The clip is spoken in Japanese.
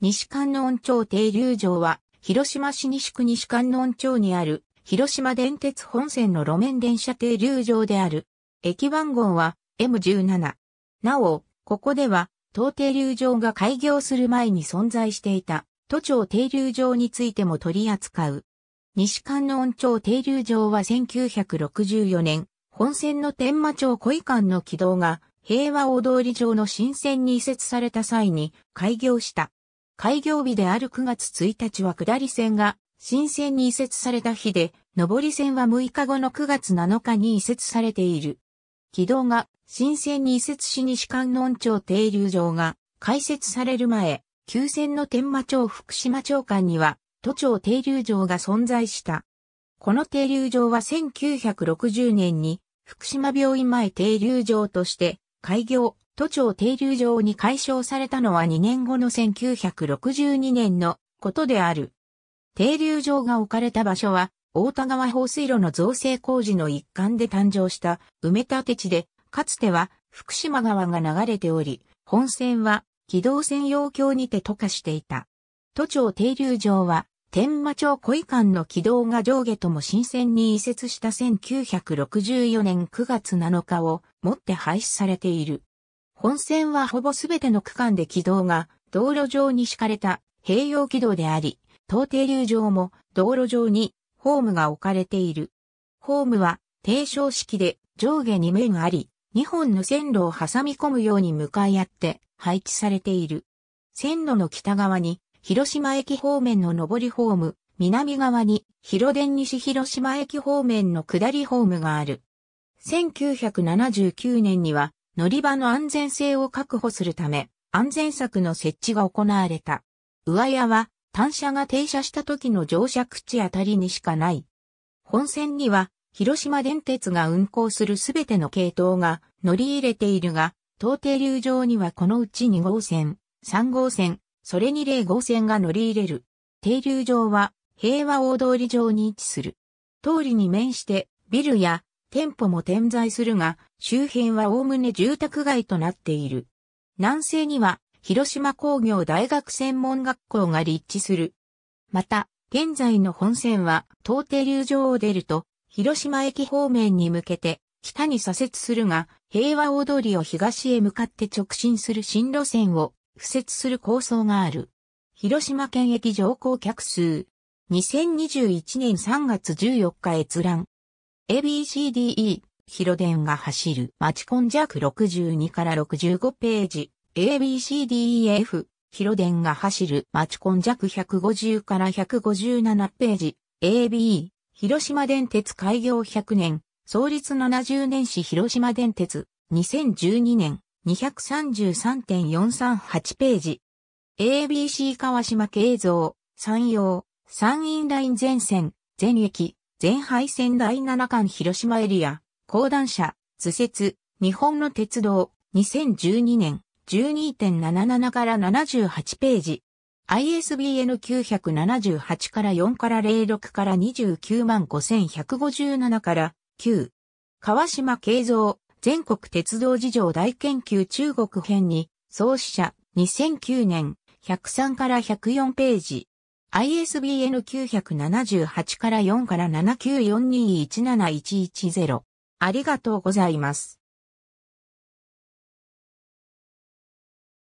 西観音町停留場は、広島市西区西観音町にある、広島電鉄本線の路面電車停留場である。駅番号は M17。なお、ここでは、当停留場が開業する前に存在していた、都庁停留場についても取り扱う。西観音町停留場は1964年、本線の天満町小井間の軌道が、平和大通り上の新線に移設された際に開業した。開業日である9月1日は下り線が新線に移設された日で、上り線は6日後の9月7日に移設されている。軌道が新線に移設し西観音町停留場が開設される前、旧線の天馬町福島町間には都庁停留場が存在した。この停留場は1960年に福島病院前停留場として開業、都庁停留場に解消されたのは2年後の1962年のことである。停留場が置かれた場所は、大田川放水路の造成工事の一環で誕生した埋め立て地で、かつては福島川が流れており、本線は軌道専用橋にて渡過していた。都庁停留場は、天馬町小井間の軌道が上下とも新線に移設した1964年9月7日をもって廃止されている。本線はほぼすべての区間で軌道が道路上に敷かれた併用軌道であり、東停留場も道路上にホームが置かれている。ホームは低床式で上下2面あり、2本の線路を挟み込むように向かい合って配置されている。線路の北側に広島駅方面の上りホーム、南側に広電西広島駅方面の下りホームがある。1979年には乗り場の安全性を確保するため、安全策の設置が行われた。上屋は、単車が停車した時の乗車口あたりにしかない。本線には、広島電鉄が運行するすべての系統が乗り入れているが、東停留場にはこのうち2号線、3号線、それに0号線が乗り入れる。停留場は平和大通り上に位置する。通りに面してビルや店舗も点在するが、周辺はおおむね住宅街となっている。南西には広島工業大学専門学校が立地する。また、現在の本線は東停留場を出ると、広島駅方面に向けて北に左折するが、平和大通りを東へ向かって直進する新路線を敷設する構想がある。広島県駅乗降客数。2021年3月14日閲覧。ABCDE 広電が走る町コンジャク62から65ページ ABCDEF 広電が走る町コンジャク150から157ページ AB 広島電鉄開業100年創立70年史広島電鉄2012年233.438ページ ABC 川島慶三山陽山陰ライン全線全駅全廃線第7巻広島エリア講談社、図説、日本の鉄道、2012年、12.77から78ページ。ISBN 978から4から06から29万5157から9。川島慶三、全国鉄道事情大研究中国編に、創始者、2009年、103から104ページ。ISBN 978から4から7942171110。ありがとうございます。